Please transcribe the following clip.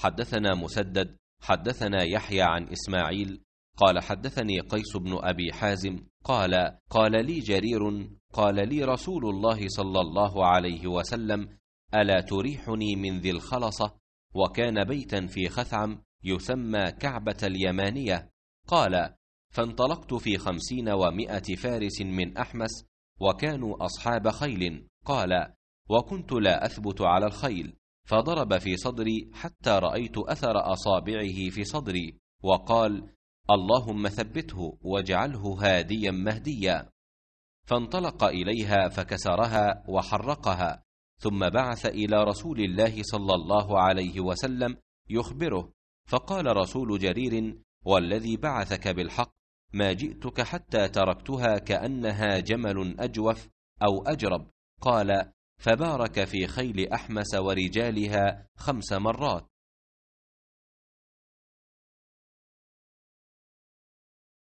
حدثنا مسدد حدثنا يحيى عن إسماعيل قال حدثني قيس بن أبي حازم قال قال لي جرير قال لي رسول الله صلى الله عليه وسلم ألا تريحني من ذي الخلصة وكان بيتا في خثعم يسمى كعبة اليمانية قال فانطلقت في خمسين ومائة فارس من أحمس وكانوا أصحاب خيل قال وكنت لا أثبت على الخيل فضرب في صدري حتى رأيت أثر أصابعه في صدري وقال اللهم ثبته واجعله هاديا مهديا فانطلق إليها فكسرها وحرقها ثم بعث إلى رسول الله صلى الله عليه وسلم يخبره فقال رسول جرير والذي بعثك بالحق ما جئتك حتى تركتها كأنها جمل أجوف أو أجرب قال فبارك في خيل أحمس ورجالها خمس مرات